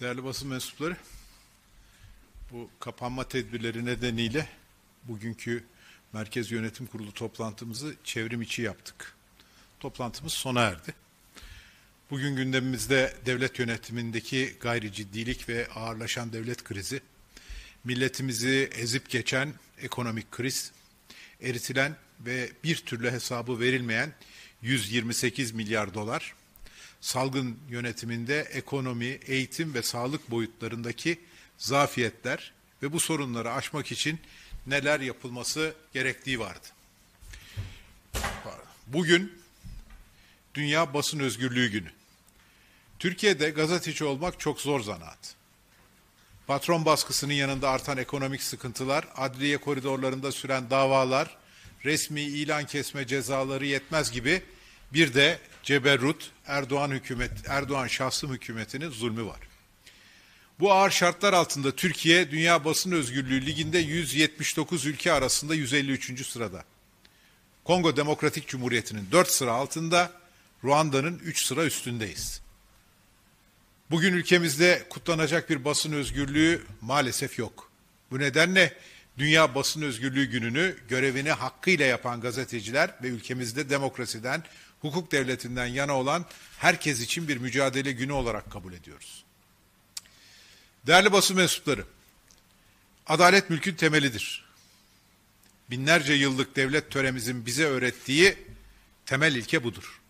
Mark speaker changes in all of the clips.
Speaker 1: Değerli basın mensupları, bu kapanma tedbirleri nedeniyle bugünkü Merkez Yönetim Kurulu toplantımızı çevrim içi yaptık. Toplantımız sona erdi. Bugün gündemimizde devlet yönetimindeki gayri ciddilik ve ağırlaşan devlet krizi, milletimizi ezip geçen ekonomik kriz, eritilen ve bir türlü hesabı verilmeyen 128 milyar dolar, salgın yönetiminde ekonomi, eğitim ve sağlık boyutlarındaki zafiyetler ve bu sorunları aşmak için neler yapılması gerektiği vardı. Bugün Dünya Basın Özgürlüğü Günü. Türkiye'de gazeteci olmak çok zor zanaat. Patron baskısının yanında artan ekonomik sıkıntılar, adliye koridorlarında süren davalar, resmi ilan kesme cezaları yetmez gibi bir de ceberrut, Erdoğan hükümet, Erdoğan şahsım hükümetinin zulmü var. Bu ağır şartlar altında Türkiye Dünya Basın Özgürlüğü Ligi'nde 179 ülke arasında 153. sırada. Kongo Demokratik Cumhuriyeti'nin 4 sıra altında, Ruanda'nın 3 sıra üstündeyiz. Bugün ülkemizde kutlanacak bir basın özgürlüğü maalesef yok. Bu nedenle Dünya Basın Özgürlüğü Günü'nü görevini hakkıyla yapan gazeteciler ve ülkemizde demokrasiden, hukuk devletinden yana olan herkes için bir mücadele günü olarak kabul ediyoruz. Değerli basın mensupları, adalet mülkün temelidir. Binlerce yıllık devlet töremizin bize öğrettiği temel ilke budur.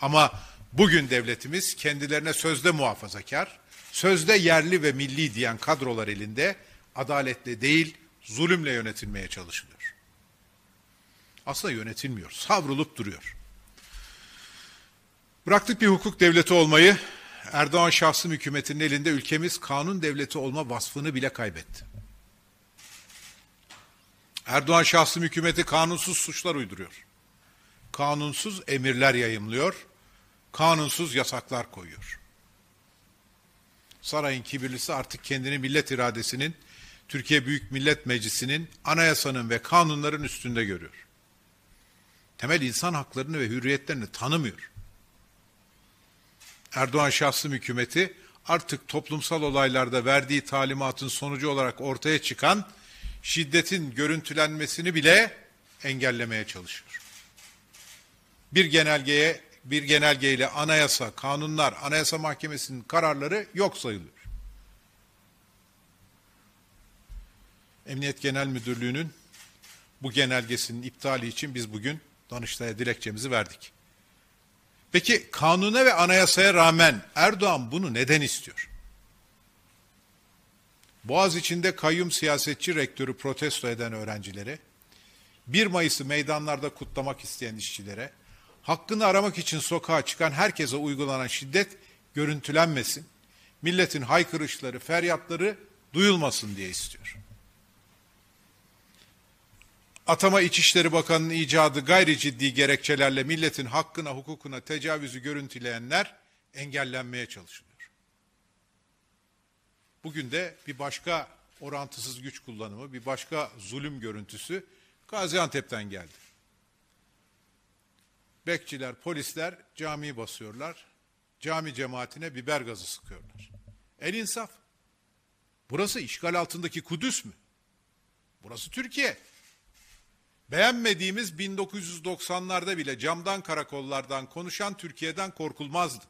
Speaker 1: Ama bugün devletimiz kendilerine sözde muhafazakar, sözde yerli ve milli diyen kadrolar elinde adaletle değil zulümle yönetilmeye çalışılıyor. Aslında yönetilmiyor, savrulup duruyor. Bıraktık bir hukuk devleti olmayı, Erdoğan şahsi hükümetinin elinde ülkemiz kanun devleti olma vasfını bile kaybetti. Erdoğan şahsi hükümeti kanunsuz suçlar uyduruyor. Kanunsuz emirler yayımlıyor. Kanunsuz yasaklar koyuyor. Sarayın kibirlisi artık kendini millet iradesinin, Türkiye Büyük Millet Meclisi'nin, anayasanın ve kanunların üstünde görüyor. Temel insan haklarını ve hürriyetlerini tanımıyor. Erdoğan şahsım hükümeti artık toplumsal olaylarda verdiği talimatın sonucu olarak ortaya çıkan şiddetin görüntülenmesini bile engellemeye çalışıyor. Bir genelgeye bir genelgeyle anayasa, kanunlar, anayasa mahkemesinin kararları yok sayılıyor. Emniyet Genel Müdürlüğü'nün bu genelgesinin iptali için biz bugün Danıştay'a dilekçemizi verdik. Peki kanuna ve anayasaya rağmen Erdoğan bunu neden istiyor? Boğaz içinde kayyum siyasetçi rektörü protesto eden öğrencilere, 1 Mayıs'ı meydanlarda kutlamak isteyen işçilere, hakkını aramak için sokağa çıkan herkese uygulanan şiddet görüntülenmesin, milletin haykırışları, feryatları duyulmasın diye istiyor. Atama İçişleri Bakanı'nın icadı gayri ciddi gerekçelerle milletin hakkına, hukukuna tecavüzü görüntüleyenler engellenmeye çalışılıyor. Bugün de bir başka orantısız güç kullanımı, bir başka zulüm görüntüsü Gaziantep'ten geldi. Bekçiler, polisler camiyi basıyorlar. Cami cemaatine biber gazı sıkıyorlar. El insaf. Burası işgal altındaki Kudüs mü? Burası Türkiye. Beğenmediğimiz 1990'larda bile camdan karakollardan konuşan Türkiye'den korkulmazdı.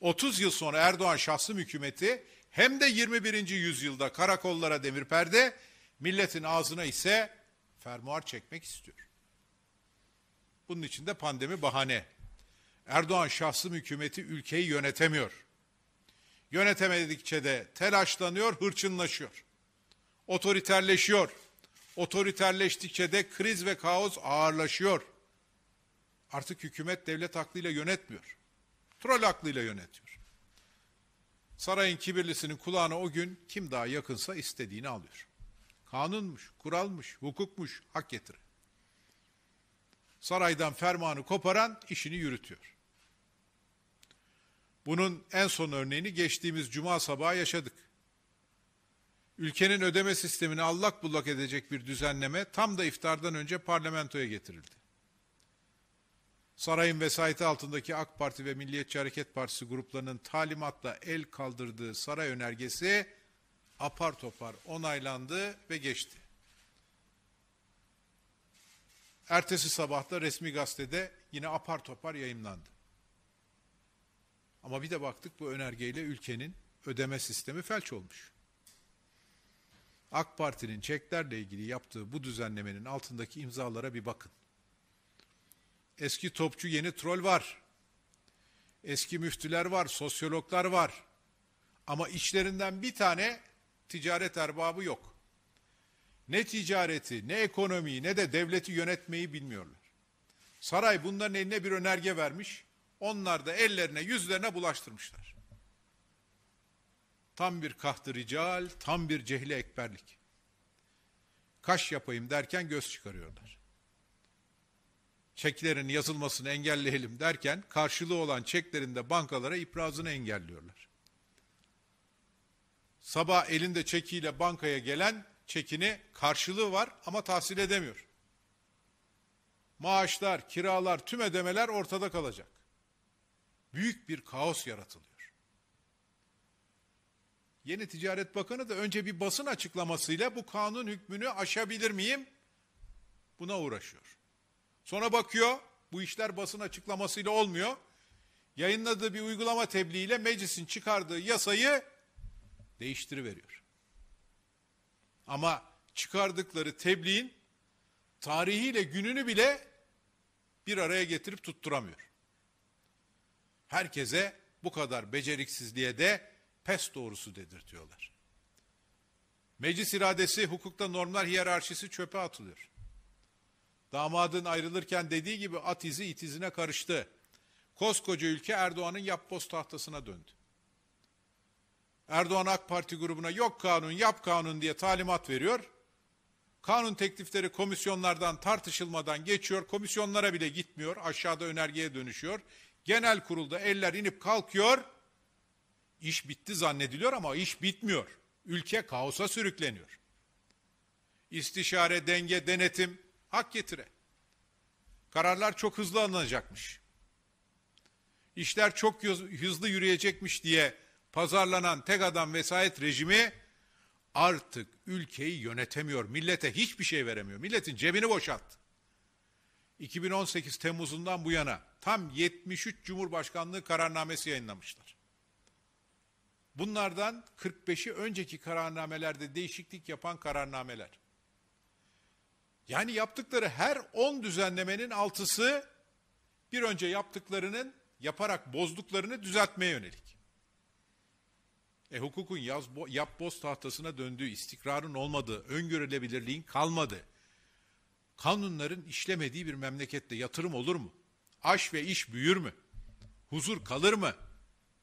Speaker 1: 30 yıl sonra Erdoğan şahsım hükümeti hem de 21. yüzyılda karakollara demir perde, milletin ağzına ise fermuar çekmek istiyor. Bunun için de pandemi bahane. Erdoğan şahsım hükümeti ülkeyi yönetemiyor. Yönetemedikçe de telaşlanıyor, hırçınlaşıyor. Otoriterleşiyor otoriterleştikçe de kriz ve kaos ağırlaşıyor. Artık hükümet devlet aklıyla yönetmiyor. Troll aklıyla yönetiyor. Sarayın kibirlisinin kulağına o gün kim daha yakınsa istediğini alıyor. Kanunmuş, kuralmış, hukukmuş, hak getiri. Saraydan fermanı koparan işini yürütüyor. Bunun en son örneğini geçtiğimiz cuma sabahı yaşadık ülkenin ödeme sistemini allak bullak edecek bir düzenleme tam da iftardan önce parlamentoya getirildi. Sarayın vesayeti altındaki AK Parti ve Milliyetçi Hareket Partisi gruplarının talimatla el kaldırdığı saray önergesi apar topar onaylandı ve geçti. Ertesi sabahta resmi gazetede yine apar topar yayınlandı. Ama bir de baktık bu önergeyle ülkenin ödeme sistemi felç olmuş. AK Parti'nin çeklerle ilgili yaptığı bu düzenlemenin altındaki imzalara bir bakın. Eski topçu yeni troll var. Eski müftüler var, sosyologlar var. Ama içlerinden bir tane ticaret erbabı yok. Ne ticareti, ne ekonomiyi, ne de devleti yönetmeyi bilmiyorlar. Saray bunların eline bir önerge vermiş. Onlar da ellerine, yüzlerine bulaştırmışlar. Tam bir kahtı rical, tam bir cehli ekberlik. Kaş yapayım derken göz çıkarıyorlar. Çeklerin yazılmasını engelleyelim derken karşılığı olan çeklerinde bankalara iprazını engelliyorlar. Sabah elinde çekiyle bankaya gelen çekini karşılığı var ama tahsil edemiyor. Maaşlar, kiralar, tüm ödemeler ortada kalacak. Büyük bir kaos yaratılıyor. Yeni Ticaret Bakanı da önce bir basın açıklamasıyla bu kanun hükmünü aşabilir miyim? Buna uğraşıyor. Sonra bakıyor bu işler basın açıklamasıyla olmuyor. Yayınladığı bir uygulama tebliğiyle meclisin çıkardığı yasayı değiştiriveriyor. Ama çıkardıkları tebliğin tarihiyle gününü bile bir araya getirip tutturamıyor. Herkese bu kadar beceriksizliğe de pes doğrusu dedirtiyorlar. Meclis iradesi, hukukta normlar hiyerarşisi çöpe atılıyor. Damadın ayrılırken dediği gibi at izi it izine karıştı. Koskoca ülke Erdoğan'ın yapboz tahtasına döndü. Erdoğan AK Parti grubuna yok kanun yap kanun diye talimat veriyor. Kanun teklifleri komisyonlardan tartışılmadan geçiyor. Komisyonlara bile gitmiyor. Aşağıda önergeye dönüşüyor. Genel kurulda eller inip kalkıyor. İş bitti zannediliyor ama iş bitmiyor. Ülke kaosa sürükleniyor. İstişare, denge, denetim hak getire. Kararlar çok hızlı alınacakmış. İşler çok hızlı yürüyecekmiş diye pazarlanan tek adam vesayet rejimi artık ülkeyi yönetemiyor. Millete hiçbir şey veremiyor. Milletin cebini boşalt. 2018 Temmuz'undan bu yana tam 73 Cumhurbaşkanlığı kararnamesi yayınlamışlar. Bunlardan 45'i önceki kararnamelerde değişiklik yapan kararnameler. Yani yaptıkları her 10 düzenlemenin altısı bir önce yaptıklarının yaparak bozduklarını düzeltmeye yönelik. E hukukun yaz, bo, yap boz tahtasına döndüğü, istikrarın olmadığı, öngörülebilirliğin kalmadığı, kanunların işlemediği bir memlekette yatırım olur mu? Aş ve iş büyür mü? Huzur kalır mı?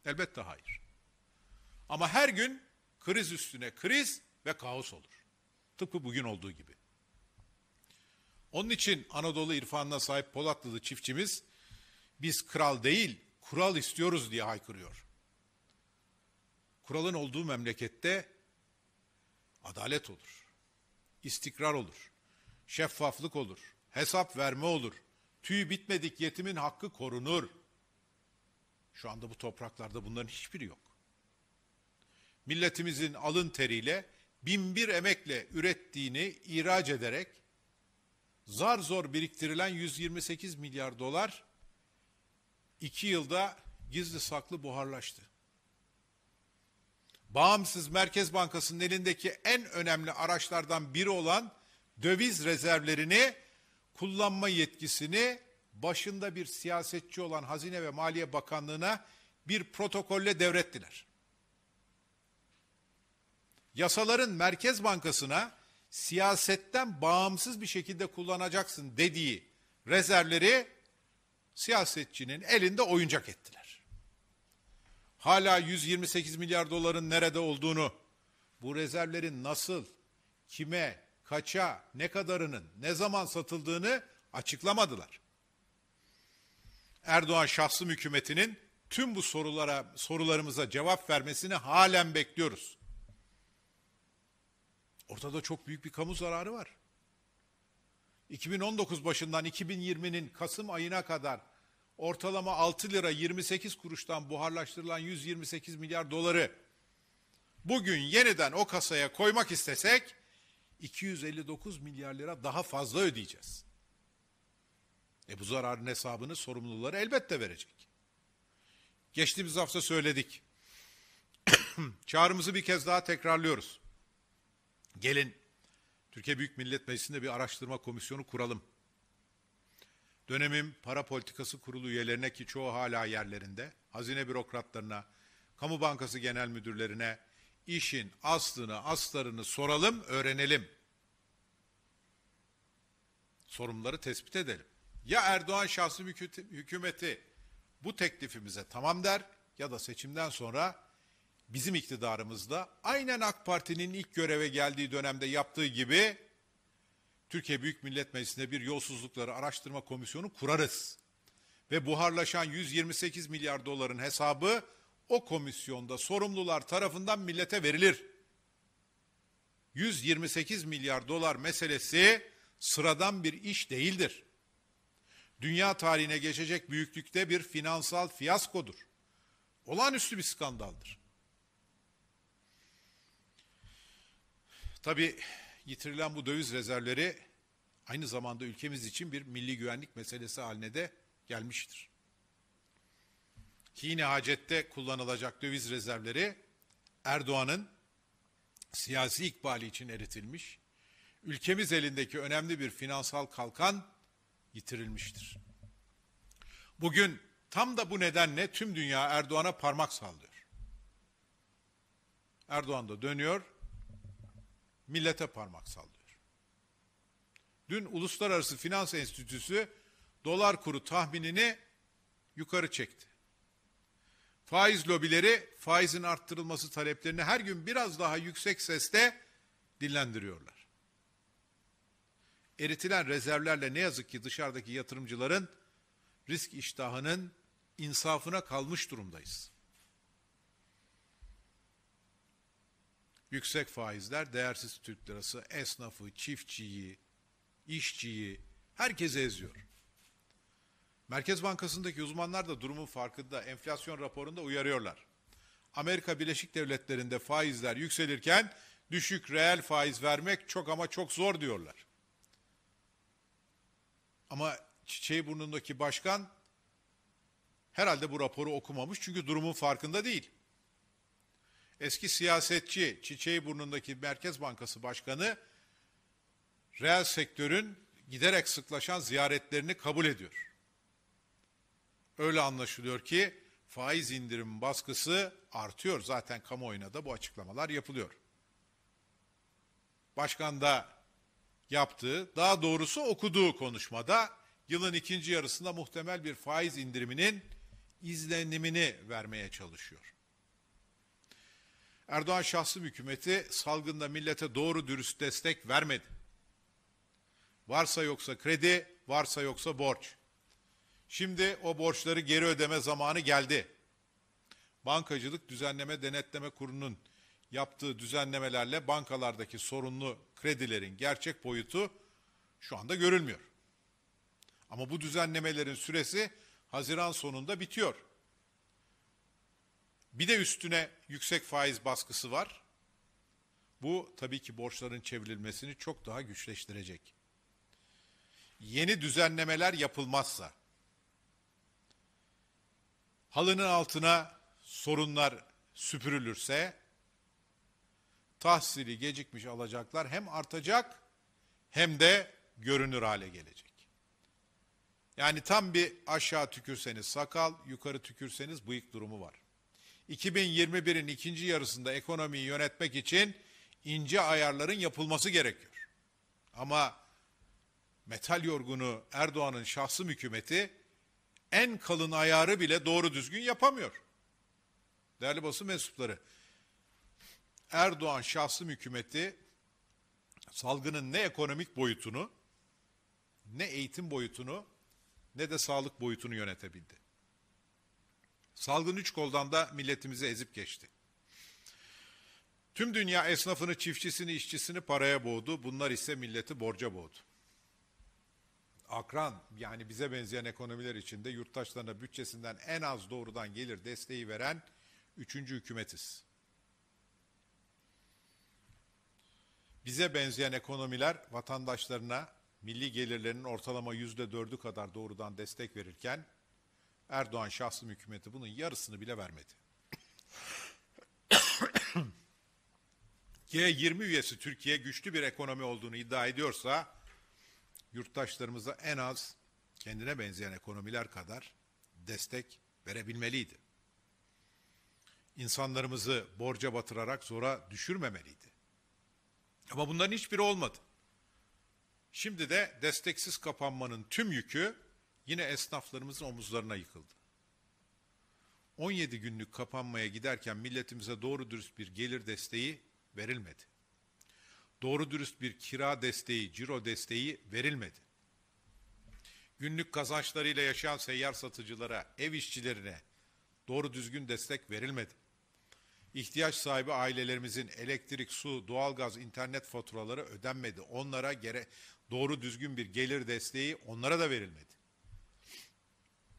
Speaker 1: Elbette hayır. Ama her gün kriz üstüne kriz ve kaos olur. Tıpkı bugün olduğu gibi. Onun için Anadolu irfanına sahip Polatlılı çiftçimiz biz kral değil kural istiyoruz diye haykırıyor. Kuralın olduğu memlekette adalet olur, istikrar olur, şeffaflık olur, hesap verme olur, tüy bitmedik yetimin hakkı korunur. Şu anda bu topraklarda bunların hiçbiri yok milletimizin alın teriyle, binbir emekle ürettiğini ihraç ederek zar zor biriktirilen 128 milyar dolar iki yılda gizli saklı buharlaştı. Bağımsız Merkez Bankası'nın elindeki en önemli araçlardan biri olan döviz rezervlerini kullanma yetkisini başında bir siyasetçi olan Hazine ve Maliye Bakanlığı'na bir protokolle devrettiler yasaların Merkez Bankası'na siyasetten bağımsız bir şekilde kullanacaksın dediği rezervleri siyasetçinin elinde oyuncak ettiler. Hala 128 milyar doların nerede olduğunu, bu rezervlerin nasıl, kime, kaça, ne kadarının, ne zaman satıldığını açıklamadılar. Erdoğan şahsım hükümetinin tüm bu sorulara sorularımıza cevap vermesini halen bekliyoruz. Ortada çok büyük bir kamu zararı var. 2019 başından 2020'nin Kasım ayına kadar ortalama 6 lira 28 kuruştan buharlaştırılan 128 milyar doları bugün yeniden o kasaya koymak istesek 259 milyar lira daha fazla ödeyeceğiz. E bu zararın hesabını sorumluları elbette verecek. Geçtiğimiz hafta söyledik. Çağrımızı bir kez daha tekrarlıyoruz. Gelin Türkiye Büyük Millet Meclisi'nde bir araştırma komisyonu kuralım. Dönemin para politikası kurulu üyelerine ki çoğu hala yerlerinde, hazine bürokratlarına, kamu bankası genel müdürlerine işin aslını aslarını soralım, öğrenelim. Sorunları tespit edelim. Ya Erdoğan şahsi hükümeti bu teklifimize tamam der ya da seçimden sonra bizim iktidarımızda aynen AK Parti'nin ilk göreve geldiği dönemde yaptığı gibi Türkiye Büyük Millet Meclisi'nde bir yolsuzlukları araştırma komisyonu kurarız. Ve buharlaşan 128 milyar doların hesabı o komisyonda sorumlular tarafından millete verilir. 128 milyar dolar meselesi sıradan bir iş değildir. Dünya tarihine geçecek büyüklükte bir finansal fiyaskodur. Olağanüstü bir skandaldır. Tabii yitirilen bu döviz rezervleri aynı zamanda ülkemiz için bir milli güvenlik meselesi haline de gelmiştir. Kine hacette kullanılacak döviz rezervleri Erdoğan'ın siyasi ikbali için eritilmiş, ülkemiz elindeki önemli bir finansal kalkan yitirilmiştir. Bugün tam da bu nedenle tüm dünya Erdoğan'a parmak sallıyor. Erdoğan da dönüyor, millete parmak sallıyor. Dün Uluslararası Finans Enstitüsü dolar kuru tahminini yukarı çekti. Faiz lobileri faizin arttırılması taleplerini her gün biraz daha yüksek sesle dillendiriyorlar. Eritilen rezervlerle ne yazık ki dışarıdaki yatırımcıların risk iştahının insafına kalmış durumdayız. Yüksek faizler değersiz Türk lirası esnafı, çiftçiyi, işçiyi herkesi eziyor. Merkez Bankası'ndaki uzmanlar da durumun farkında enflasyon raporunda uyarıyorlar. Amerika Birleşik Devletleri'nde faizler yükselirken düşük reel faiz vermek çok ama çok zor diyorlar. Ama çiçeği burnundaki başkan herhalde bu raporu okumamış çünkü durumun farkında değil. Eski siyasetçi Çiçeği Burnu'ndaki Merkez Bankası Başkanı reel sektörün giderek sıklaşan ziyaretlerini kabul ediyor. Öyle anlaşılıyor ki faiz indirim baskısı artıyor. Zaten kamuoyuna da bu açıklamalar yapılıyor. Başkan da yaptığı, daha doğrusu okuduğu konuşmada yılın ikinci yarısında muhtemel bir faiz indiriminin izlenimini vermeye çalışıyor. Erdoğan şahsi hükümeti salgında millete doğru dürüst destek vermedi. Varsa yoksa kredi, varsa yoksa borç. Şimdi o borçları geri ödeme zamanı geldi. Bankacılık Düzenleme Denetleme Kurulu'nun yaptığı düzenlemelerle bankalardaki sorunlu kredilerin gerçek boyutu şu anda görülmüyor. Ama bu düzenlemelerin süresi Haziran sonunda bitiyor. Bir de üstüne yüksek faiz baskısı var. Bu tabii ki borçların çevrilmesini çok daha güçleştirecek. Yeni düzenlemeler yapılmazsa halının altına sorunlar süpürülürse tahsili gecikmiş alacaklar hem artacak hem de görünür hale gelecek. Yani tam bir aşağı tükürseniz sakal, yukarı tükürseniz bıyık durumu var. 2021'in ikinci yarısında ekonomiyi yönetmek için ince ayarların yapılması gerekiyor. Ama metal yorgunu Erdoğan'ın şahsım hükümeti en kalın ayarı bile doğru düzgün yapamıyor. Değerli basın mensupları, Erdoğan şahsım hükümeti salgının ne ekonomik boyutunu, ne eğitim boyutunu, ne de sağlık boyutunu yönetebildi. Salgın üç koldan da milletimizi ezip geçti. Tüm dünya esnafını, çiftçisini, işçisini paraya boğdu. Bunlar ise milleti borca boğdu. Akran yani bize benzeyen ekonomiler içinde yurttaşlarına bütçesinden en az doğrudan gelir desteği veren üçüncü hükümetiz. Bize benzeyen ekonomiler vatandaşlarına milli gelirlerinin ortalama yüzde dördü kadar doğrudan destek verirken Erdoğan şahsım hükümeti bunun yarısını bile vermedi. G20 üyesi Türkiye güçlü bir ekonomi olduğunu iddia ediyorsa yurttaşlarımıza en az kendine benzeyen ekonomiler kadar destek verebilmeliydi. İnsanlarımızı borca batırarak zora düşürmemeliydi. Ama bunların hiçbiri olmadı. Şimdi de desteksiz kapanmanın tüm yükü yine esnaflarımızın omuzlarına yıkıldı. 17 günlük kapanmaya giderken milletimize doğru dürüst bir gelir desteği verilmedi. Doğru dürüst bir kira desteği, ciro desteği verilmedi. Günlük kazançlarıyla yaşayan seyyar satıcılara, ev işçilerine doğru düzgün destek verilmedi. İhtiyaç sahibi ailelerimizin elektrik, su, doğalgaz, internet faturaları ödenmedi. Onlara gere doğru düzgün bir gelir desteği onlara da verilmedi.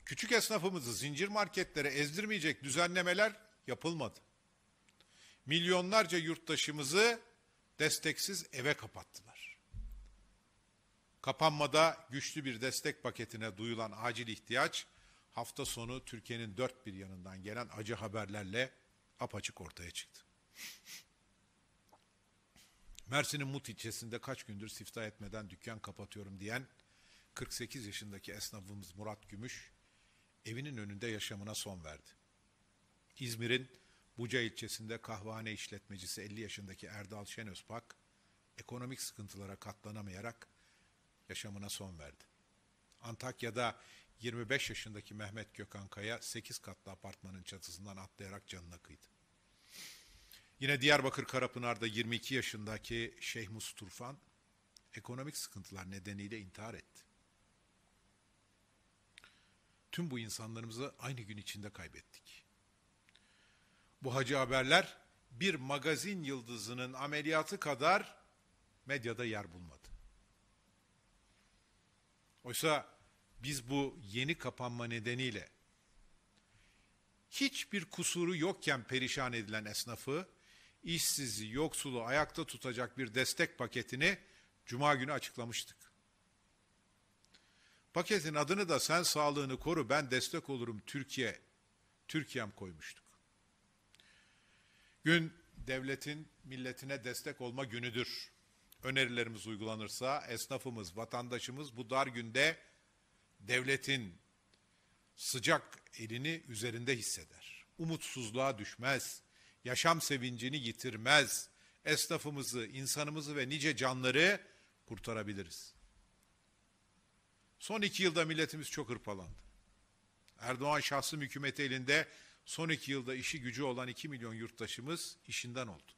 Speaker 1: Küçük esnafımızı zincir marketlere ezdirmeyecek düzenlemeler yapılmadı. Milyonlarca yurttaşımızı desteksiz eve kapattılar. Kapanmada güçlü bir destek paketine duyulan acil ihtiyaç hafta sonu Türkiye'nin dört bir yanından gelen acı haberlerle apaçık ortaya çıktı. Mersin'in Mut ilçesinde kaç gündür siftah etmeden dükkan kapatıyorum diyen 48 yaşındaki esnafımız Murat Gümüş evinin önünde yaşamına son verdi. İzmir'in Buca ilçesinde kahvehane işletmecisi 50 yaşındaki Erdal Şenözpak, ekonomik sıkıntılara katlanamayarak yaşamına son verdi. Antakya'da 25 yaşındaki Mehmet Gökhan Kaya 8 katlı apartmanın çatısından atlayarak canına kıydı. Yine Diyarbakır Karapınar'da 22 yaşındaki Şeyh Musturfan ekonomik sıkıntılar nedeniyle intihar etti. Tüm bu insanlarımızı aynı gün içinde kaybettik. Bu hacı haberler bir magazin yıldızının ameliyatı kadar medyada yer bulmadı. Oysa biz bu yeni kapanma nedeniyle hiçbir kusuru yokken perişan edilen esnafı, işsizi, yoksulu ayakta tutacak bir destek paketini cuma günü açıklamıştık. Paketin adını da sen sağlığını koru ben destek olurum Türkiye. Türkiye'm koymuştuk. Gün devletin milletine destek olma günüdür. Önerilerimiz uygulanırsa esnafımız, vatandaşımız bu dar günde devletin sıcak elini üzerinde hisseder. Umutsuzluğa düşmez, yaşam sevincini yitirmez. Esnafımızı, insanımızı ve nice canları kurtarabiliriz. Son iki yılda milletimiz çok hırpalandı. Erdoğan şahsım hükümeti elinde son iki yılda işi gücü olan iki milyon yurttaşımız işinden oldu.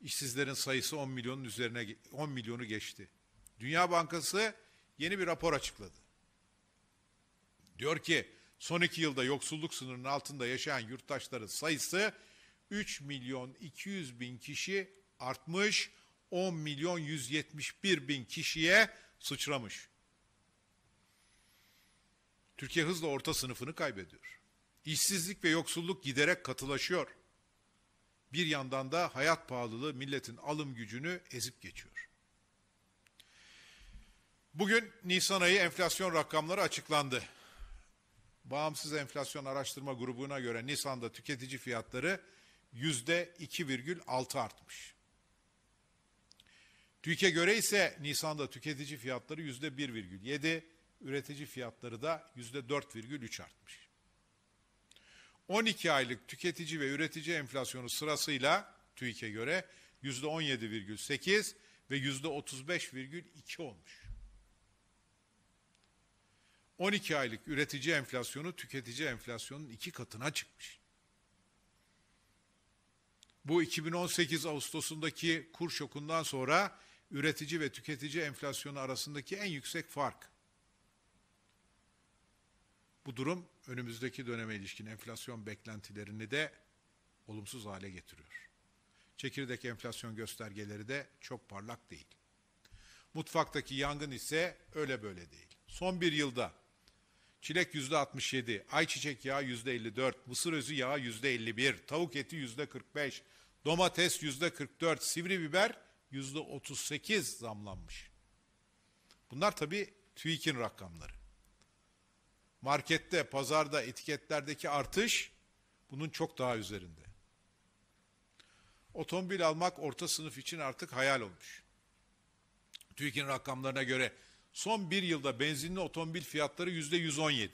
Speaker 1: İşsizlerin sayısı 10 milyonun üzerine 10 milyonu geçti. Dünya Bankası yeni bir rapor açıkladı. Diyor ki son iki yılda yoksulluk sınırının altında yaşayan yurttaşların sayısı 3 milyon 200 bin kişi artmış 10 milyon 171 bin kişiye sıçramış. Türkiye hızla orta sınıfını kaybediyor. İşsizlik ve yoksulluk giderek katılaşıyor. Bir yandan da hayat pahalılığı milletin alım gücünü ezip geçiyor. Bugün Nisan ayı enflasyon rakamları açıklandı. Bağımsız Enflasyon Araştırma Grubu'na göre Nisan'da tüketici fiyatları %2,6 artmış. TÜİK'e göre ise Nisan'da tüketici fiyatları yüzde %1,7, üretici fiyatları da yüzde %4,3 artmış. 12 aylık tüketici ve üretici enflasyonu sırasıyla TÜİK'e göre yüzde %17,8 ve yüzde %35,2 olmuş. 12 aylık üretici enflasyonu tüketici enflasyonun iki katına çıkmış. Bu 2018 Ağustos'undaki kur şokundan sonra üretici ve tüketici enflasyonu arasındaki en yüksek fark. Bu durum önümüzdeki döneme ilişkin enflasyon beklentilerini de olumsuz hale getiriyor. Çekirdek enflasyon göstergeleri de çok parlak değil. Mutfaktaki yangın ise öyle böyle değil. Son bir yılda çilek yüzde 67, ayçiçek yağı yüzde 54, mısır özü yağı yüzde 51, tavuk eti yüzde 45, domates yüzde 44, sivri biber yüzde 38 zamlanmış. Bunlar tabi TÜİK'in rakamları. Markette, pazarda, etiketlerdeki artış bunun çok daha üzerinde. Otomobil almak orta sınıf için artık hayal olmuş. TÜİK'in rakamlarına göre son bir yılda benzinli otomobil fiyatları yüzde 117.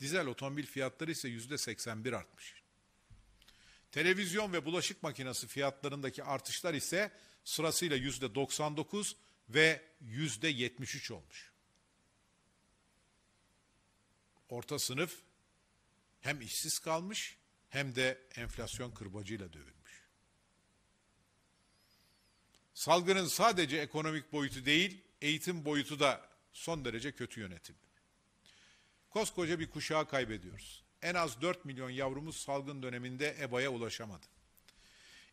Speaker 1: Dizel otomobil fiyatları ise yüzde 81 artmış. Televizyon ve bulaşık makinesi fiyatlarındaki artışlar ise sırasıyla yüzde 99 ve yüzde 73 olmuş. Orta sınıf hem işsiz kalmış hem de enflasyon kırbacıyla dövülmüş. Salgının sadece ekonomik boyutu değil, eğitim boyutu da son derece kötü yönetildi. Koskoca bir kuşağı kaybediyoruz. En az 4 milyon yavrumuz salgın döneminde EBA'ya ulaşamadı.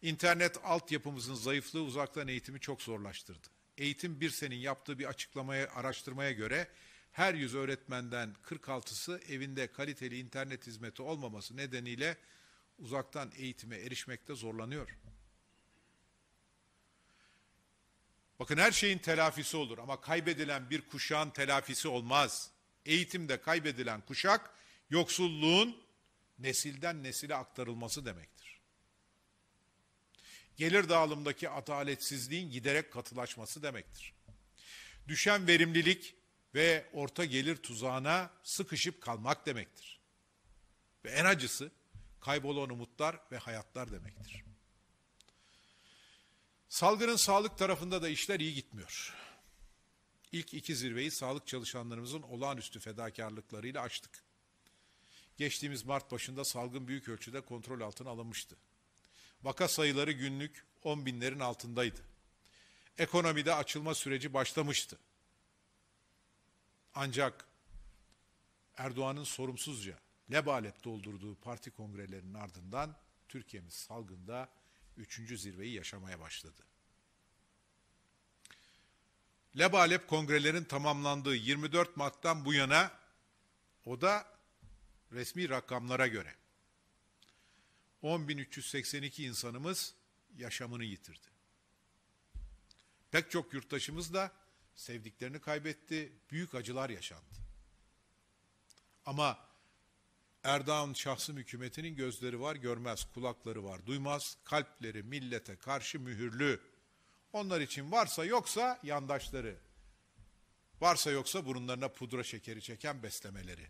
Speaker 1: İnternet altyapımızın zayıflığı uzaktan eğitimi çok zorlaştırdı. Eğitim bir senin yaptığı bir açıklamaya, araştırmaya göre her yüz öğretmenden 46'sı evinde kaliteli internet hizmeti olmaması nedeniyle uzaktan eğitime erişmekte zorlanıyor. Bakın her şeyin telafisi olur ama kaybedilen bir kuşağın telafisi olmaz. Eğitimde kaybedilen kuşak yoksulluğun nesilden nesile aktarılması demek gelir dağılımdaki adaletsizliğin giderek katılaşması demektir. Düşen verimlilik ve orta gelir tuzağına sıkışıp kalmak demektir. Ve en acısı kaybolan umutlar ve hayatlar demektir. Salgının sağlık tarafında da işler iyi gitmiyor. İlk iki zirveyi sağlık çalışanlarımızın olağanüstü fedakarlıklarıyla açtık. Geçtiğimiz Mart başında salgın büyük ölçüde kontrol altına alınmıştı. Vaka sayıları günlük 10 binlerin altındaydı. Ekonomide açılma süreci başlamıştı. Ancak Erdoğan'ın sorumsuzca lebalep doldurduğu parti kongrelerinin ardından Türkiye'miz salgında 3. zirveyi yaşamaya başladı. Lebalep kongrelerin tamamlandığı 24 Mart'tan bu yana o da resmi rakamlara göre 10.382 insanımız yaşamını yitirdi. Pek çok yurttaşımız da sevdiklerini kaybetti, büyük acılar yaşandı. Ama Erdoğan şahsım hükümetinin gözleri var, görmez, kulakları var, duymaz, kalpleri millete karşı mühürlü. Onlar için varsa yoksa yandaşları, varsa yoksa burunlarına pudra şekeri çeken beslemeleri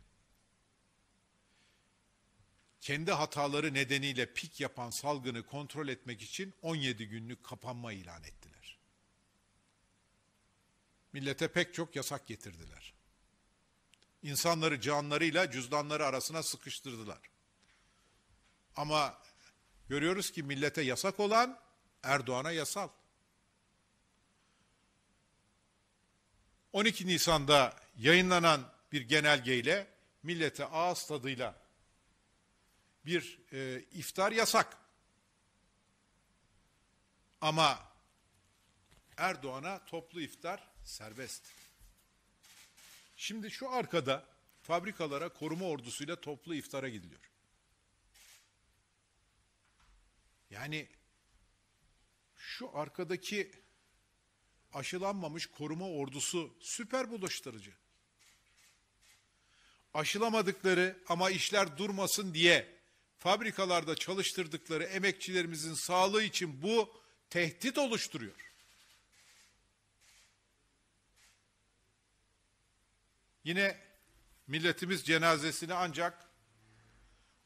Speaker 1: kendi hataları nedeniyle pik yapan salgını kontrol etmek için 17 günlük kapanma ilan ettiler. Millete pek çok yasak getirdiler. İnsanları canlarıyla cüzdanları arasına sıkıştırdılar. Ama görüyoruz ki millete yasak olan Erdoğan'a yasal. 12 Nisan'da yayınlanan bir genelgeyle millete ağız tadıyla bir e, iftar yasak. Ama Erdoğan'a toplu iftar serbest. Şimdi şu arkada fabrikalara koruma ordusuyla toplu iftara gidiliyor. Yani şu arkadaki aşılanmamış koruma ordusu süper bulaştırıcı. Aşılamadıkları ama işler durmasın diye fabrikalarda çalıştırdıkları emekçilerimizin sağlığı için bu tehdit oluşturuyor. Yine milletimiz cenazesini ancak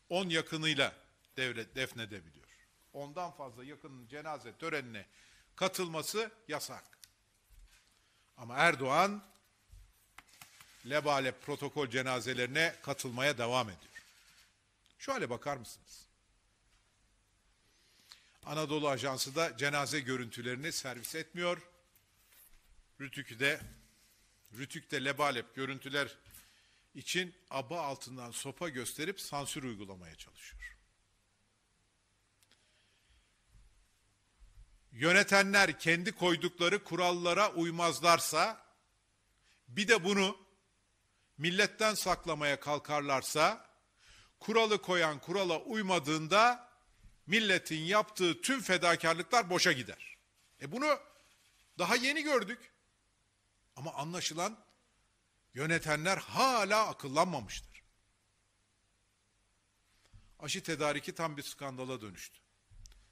Speaker 1: 10 yakınıyla devlet defnedebiliyor. Ondan fazla yakının cenaze törenine katılması yasak. Ama Erdoğan Lebale protokol cenazelerine katılmaya devam ediyor. Şu hale bakar mısınız? Anadolu Ajansı da cenaze görüntülerini servis etmiyor. Rütük'ü de Rütük'te lebalep görüntüler için aba altından sopa gösterip sansür uygulamaya çalışıyor. Yönetenler kendi koydukları kurallara uymazlarsa bir de bunu milletten saklamaya kalkarlarsa kuralı koyan kurala uymadığında milletin yaptığı tüm fedakarlıklar boşa gider. E bunu daha yeni gördük. Ama anlaşılan yönetenler hala akıllanmamıştır. Aşı tedariki tam bir skandala dönüştü.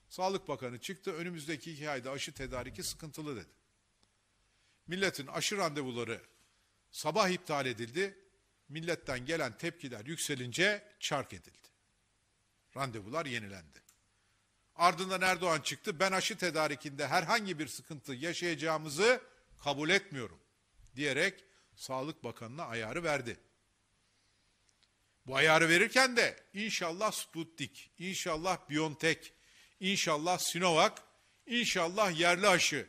Speaker 1: Sağlık Bakanı çıktı önümüzdeki iki ayda aşı tedariki sıkıntılı dedi. Milletin aşı randevuları sabah iptal edildi, milletten gelen tepkiler yükselince çark edildi. Randevular yenilendi. Ardından Erdoğan çıktı. Ben aşı tedarikinde herhangi bir sıkıntı yaşayacağımızı kabul etmiyorum diyerek Sağlık Bakanı'na ayarı verdi. Bu ayarı verirken de inşallah Sputnik, inşallah Biontech, inşallah Sinovac, inşallah yerli aşı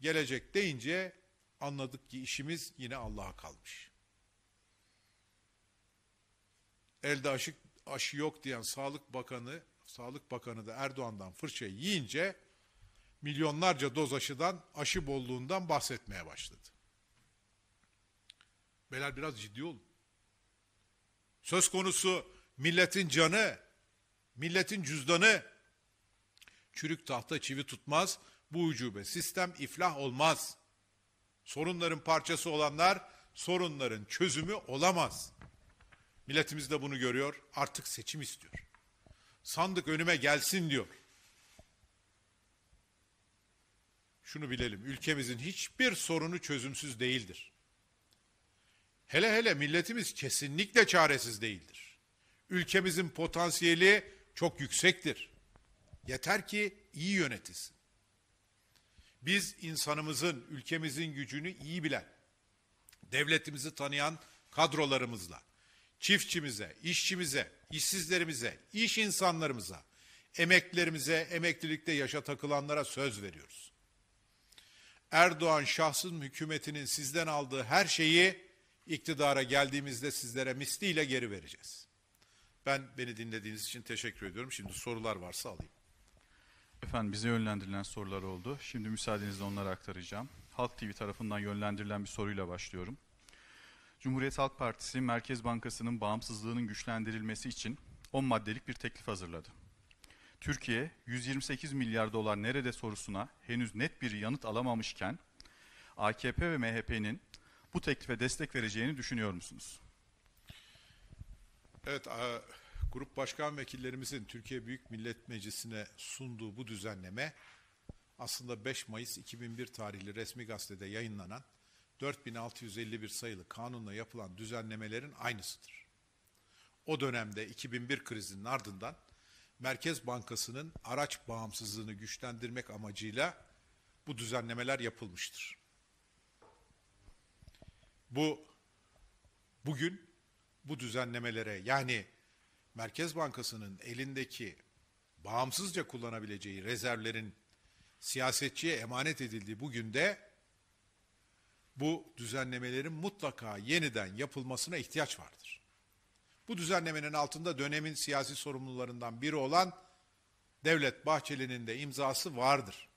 Speaker 1: gelecek deyince anladık ki işimiz yine Allah'a kalmış.'' elde aşı, aşı yok diyen Sağlık Bakanı, Sağlık Bakanı da Erdoğan'dan fırça yiyince milyonlarca doz aşıdan, aşı bolluğundan bahsetmeye başladı. Beyler biraz ciddi olun. Söz konusu milletin canı, milletin cüzdanı. Çürük tahta çivi tutmaz, bu ucube sistem iflah olmaz. Sorunların parçası olanlar sorunların çözümü olamaz. Milletimiz de bunu görüyor. Artık seçim istiyor. Sandık önüme gelsin diyor. Şunu bilelim. Ülkemizin hiçbir sorunu çözümsüz değildir. Hele hele milletimiz kesinlikle çaresiz değildir. Ülkemizin potansiyeli çok yüksektir. Yeter ki iyi yönetilsin. Biz insanımızın, ülkemizin gücünü iyi bilen, devletimizi tanıyan kadrolarımızla, çiftçimize, işçimize, işsizlerimize, iş insanlarımıza, emeklerimize, emeklilikte yaşa takılanlara söz veriyoruz. Erdoğan şahsın hükümetinin sizden aldığı her şeyi iktidara geldiğimizde sizlere misliyle geri vereceğiz. Ben beni dinlediğiniz için teşekkür ediyorum. Şimdi sorular varsa
Speaker 2: alayım. Efendim bize yönlendirilen sorular oldu. Şimdi müsaadenizle onları aktaracağım. Halk TV tarafından yönlendirilen bir soruyla başlıyorum. Cumhuriyet Halk Partisi Merkez Bankası'nın bağımsızlığının güçlendirilmesi için 10 maddelik bir teklif hazırladı. Türkiye 128 milyar dolar nerede sorusuna henüz net bir yanıt alamamışken AKP ve MHP'nin bu teklife destek vereceğini düşünüyor musunuz?
Speaker 1: Evet, grup başkan vekillerimizin Türkiye Büyük Millet Meclisi'ne sunduğu bu düzenleme aslında 5 Mayıs 2001 tarihli resmi gazetede yayınlanan 4651 sayılı kanunla yapılan düzenlemelerin aynısıdır. O dönemde 2001 krizinin ardından Merkez Bankası'nın araç bağımsızlığını güçlendirmek amacıyla bu düzenlemeler yapılmıştır. Bu bugün bu düzenlemelere yani Merkez Bankası'nın elindeki bağımsızca kullanabileceği rezervlerin siyasetçiye emanet edildiği bugün de bu düzenlemelerin mutlaka yeniden yapılmasına ihtiyaç vardır. Bu düzenlemenin altında dönemin siyasi sorumlularından biri olan Devlet Bahçeli'nin de imzası vardır.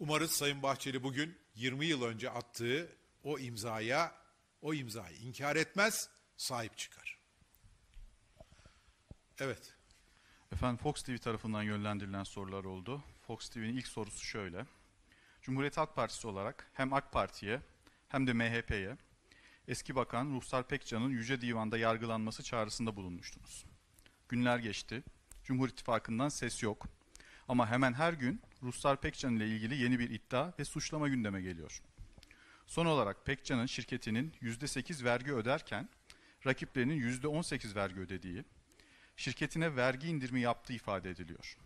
Speaker 1: Umarız Sayın Bahçeli bugün 20 yıl önce attığı o imzaya, o imzayı inkar etmez, sahip çıkar.
Speaker 2: Evet. Efendim Fox TV tarafından yönlendirilen sorular oldu. Fox TV'nin ilk sorusu şöyle. Cumhuriyet Halk Partisi olarak hem AK Parti'ye hem de MHP'ye eski bakan Ruhsar Pekcan'ın Yüce Divan'da yargılanması çağrısında bulunmuştunuz. Günler geçti. Cumhur İttifakı'ndan ses yok. Ama hemen her gün Ruhsar Pekcan ile ilgili yeni bir iddia ve suçlama gündeme geliyor. Son olarak Pekcan'ın şirketinin %8 vergi öderken rakiplerinin %18 vergi ödediği, şirketine vergi indirimi yaptığı ifade ediliyor.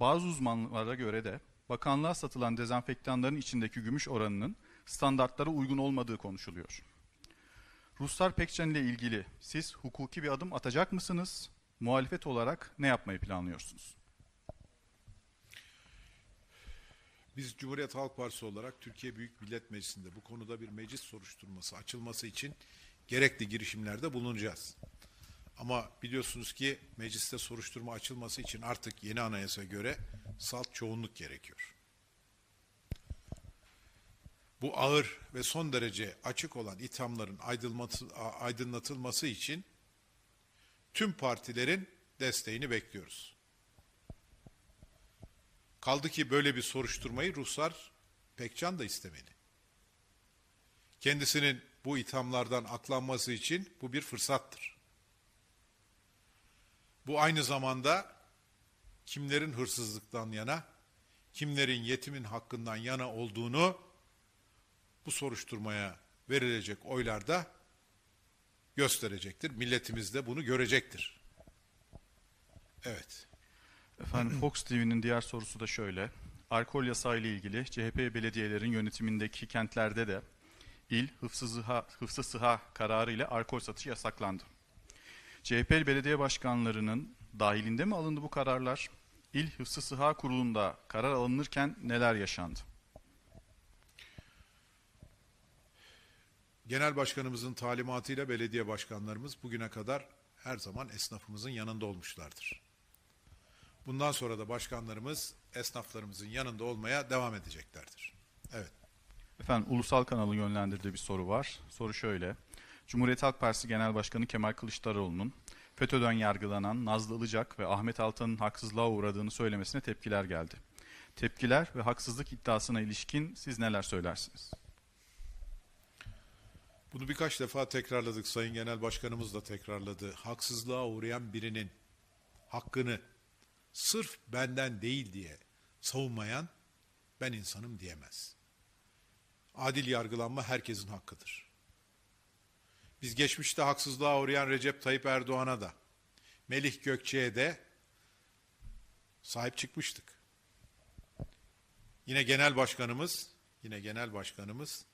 Speaker 2: Bazı uzmanlara göre de bakanlığa satılan dezenfektanların içindeki gümüş oranının standartlara uygun olmadığı konuşuluyor. Ruslar Pekçen ile ilgili siz hukuki bir adım atacak mısınız? Muhalefet olarak ne yapmayı planlıyorsunuz?
Speaker 1: Biz Cumhuriyet Halk Partisi olarak Türkiye Büyük Millet Meclisi'nde bu konuda bir meclis soruşturması açılması için gerekli girişimlerde bulunacağız. Ama biliyorsunuz ki mecliste soruşturma açılması için artık yeni anayasa göre salt çoğunluk gerekiyor. Bu ağır ve son derece açık olan ithamların aydınlatılması için tüm partilerin desteğini bekliyoruz. Kaldı ki böyle bir soruşturmayı Ruslar Pekcan da istemeli. Kendisinin bu ithamlardan aklanması için bu bir fırsattır. Bu aynı zamanda kimlerin hırsızlıktan yana, kimlerin yetimin hakkından yana olduğunu bu soruşturmaya verilecek oylarda gösterecektir. Milletimiz de bunu görecektir. Evet.
Speaker 2: Efendim Fox TV'nin diğer sorusu da şöyle. Alkol yasağı ile ilgili CHP belediyelerin yönetimindeki kentlerde de il hıfzı sıha, hıfzı sıha kararı ile alkol satışı yasaklandı. CHP belediye başkanlarının dahilinde mi alındı bu kararlar? İl Hıfzı Sıha Kurulu'nda karar alınırken neler yaşandı?
Speaker 1: Genel Başkanımızın talimatıyla belediye başkanlarımız bugüne kadar her zaman esnafımızın yanında olmuşlardır. Bundan sonra da başkanlarımız esnaflarımızın yanında olmaya devam edeceklerdir. Evet.
Speaker 2: Efendim ulusal kanalın yönlendirdiği bir soru var. Soru şöyle. Cumhuriyet Halk Partisi Genel Başkanı Kemal Kılıçdaroğlu'nun FETÖ'den yargılanan Nazlı Ilıcak ve Ahmet Altan'ın haksızlığa uğradığını söylemesine tepkiler geldi. Tepkiler ve haksızlık iddiasına ilişkin siz neler söylersiniz?
Speaker 1: Bunu birkaç defa tekrarladık. Sayın Genel Başkanımız da tekrarladı. Haksızlığa uğrayan birinin hakkını sırf benden değil diye savunmayan ben insanım diyemez. Adil yargılanma herkesin hakkıdır. Biz geçmişte haksızlığa uğrayan Recep Tayyip Erdoğan'a da, Melih Gökçe'ye de sahip çıkmıştık. Yine genel başkanımız, yine genel başkanımız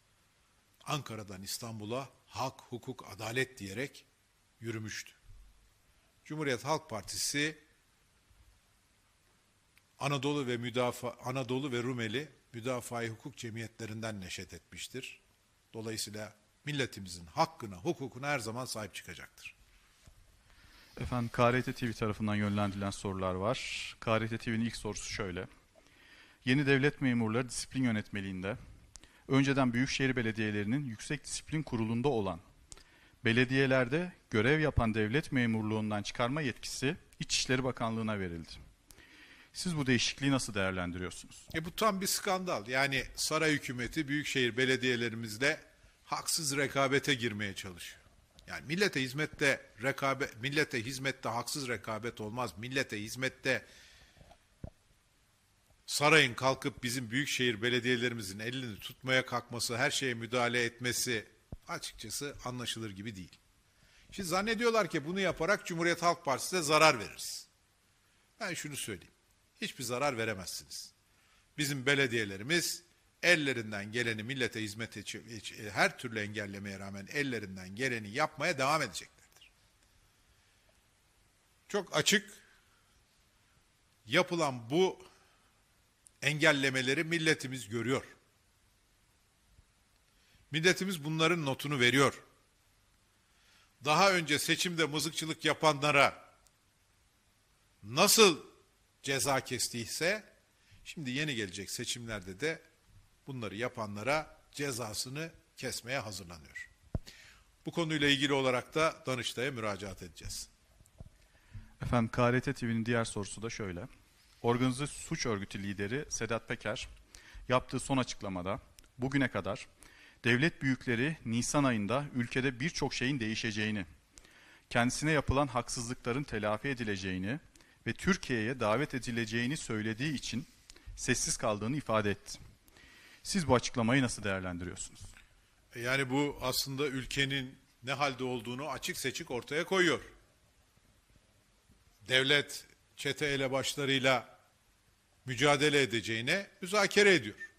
Speaker 1: Ankara'dan İstanbul'a hak, hukuk, adalet diyerek yürümüştü. Cumhuriyet Halk Partisi Anadolu ve müdafa Anadolu ve Rumeli Müdafaa-i Hukuk Cemiyetlerinden neşet etmiştir. Dolayısıyla milletimizin hakkına, hukukuna her zaman sahip çıkacaktır.
Speaker 2: Efendim KRT TV tarafından yönlendirilen sorular var. KRT TV'nin ilk sorusu şöyle. Yeni devlet memurları disiplin yönetmeliğinde önceden büyükşehir belediyelerinin yüksek disiplin kurulunda olan belediyelerde görev yapan devlet memurluğundan çıkarma yetkisi İçişleri Bakanlığı'na verildi. Siz bu değişikliği nasıl değerlendiriyorsunuz? E bu
Speaker 1: tam bir skandal. Yani saray hükümeti büyükşehir belediyelerimizde haksız rekabete girmeye çalışıyor. Yani millete hizmette rekabet, millete hizmette haksız rekabet olmaz. Millete hizmette sarayın kalkıp bizim büyükşehir belediyelerimizin elini tutmaya kalkması, her şeye müdahale etmesi açıkçası anlaşılır gibi değil. Şimdi zannediyorlar ki bunu yaparak Cumhuriyet Halk Partisi'ne zarar veririz. Ben şunu söyleyeyim. Hiçbir zarar veremezsiniz. Bizim belediyelerimiz ellerinden geleni millete hizmet e, her türlü engellemeye rağmen ellerinden geleni yapmaya devam edeceklerdir. Çok açık yapılan bu engellemeleri milletimiz görüyor. Milletimiz bunların notunu veriyor. Daha önce seçimde mızıkçılık yapanlara nasıl ceza kestiyse şimdi yeni gelecek seçimlerde de bunları yapanlara cezasını kesmeye hazırlanıyor. Bu konuyla ilgili olarak da Danıştay'a müracaat edeceğiz.
Speaker 2: Efendim KRT TV'nin diğer sorusu da şöyle. Organize suç örgütü lideri Sedat Peker yaptığı son açıklamada bugüne kadar devlet büyükleri Nisan ayında ülkede birçok şeyin değişeceğini, kendisine yapılan haksızlıkların telafi edileceğini ve Türkiye'ye davet edileceğini söylediği için sessiz kaldığını ifade etti. Siz bu açıklamayı nasıl değerlendiriyorsunuz?
Speaker 1: Yani bu aslında ülkenin ne halde olduğunu açık seçik ortaya koyuyor. Devlet çete elebaşlarıyla mücadele edeceğine müzakere ediyor.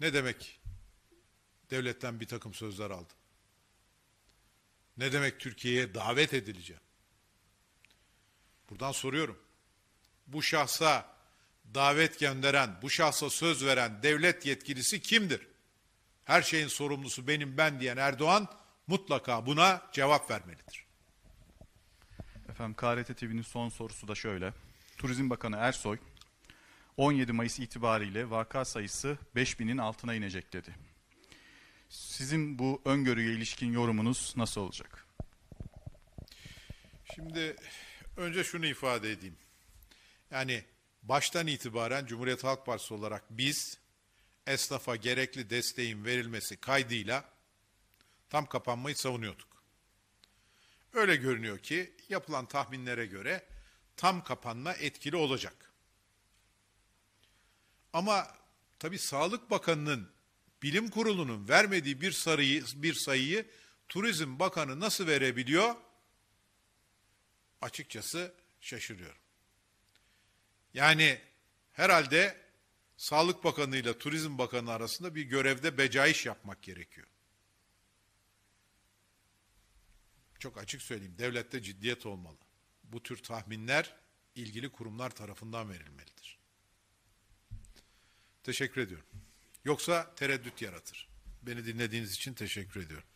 Speaker 1: Ne demek devletten bir takım sözler aldım? Ne demek Türkiye'ye davet edileceğim? Buradan soruyorum. Bu şahsa davet gönderen, bu şahsa söz veren devlet yetkilisi kimdir? Her şeyin sorumlusu benim ben diyen Erdoğan mutlaka buna cevap vermelidir.
Speaker 2: Efendim KRT TV'nin son sorusu da şöyle. Turizm Bakanı Ersoy 17 Mayıs itibariyle vaka sayısı 5000'in altına inecek dedi. Sizin bu öngörüye ilişkin yorumunuz nasıl olacak?
Speaker 1: Şimdi önce şunu ifade edeyim. Yani baştan itibaren Cumhuriyet Halk Partisi olarak biz esnafa gerekli desteğin verilmesi kaydıyla tam kapanmayı savunuyorduk. Öyle görünüyor ki yapılan tahminlere göre tam kapanma etkili olacak. Ama tabi Sağlık Bakanı'nın bilim kurulunun vermediği bir sarıyı bir sayıyı Turizm Bakanı nasıl verebiliyor? Açıkçası şaşırıyorum. Yani herhalde Sağlık Bakanı ile Turizm Bakanı arasında bir görevde becaiş yapmak gerekiyor. Çok açık söyleyeyim, devlette ciddiyet olmalı. Bu tür tahminler ilgili kurumlar tarafından verilmelidir. Teşekkür ediyorum. Yoksa tereddüt yaratır. Beni dinlediğiniz için teşekkür ediyorum.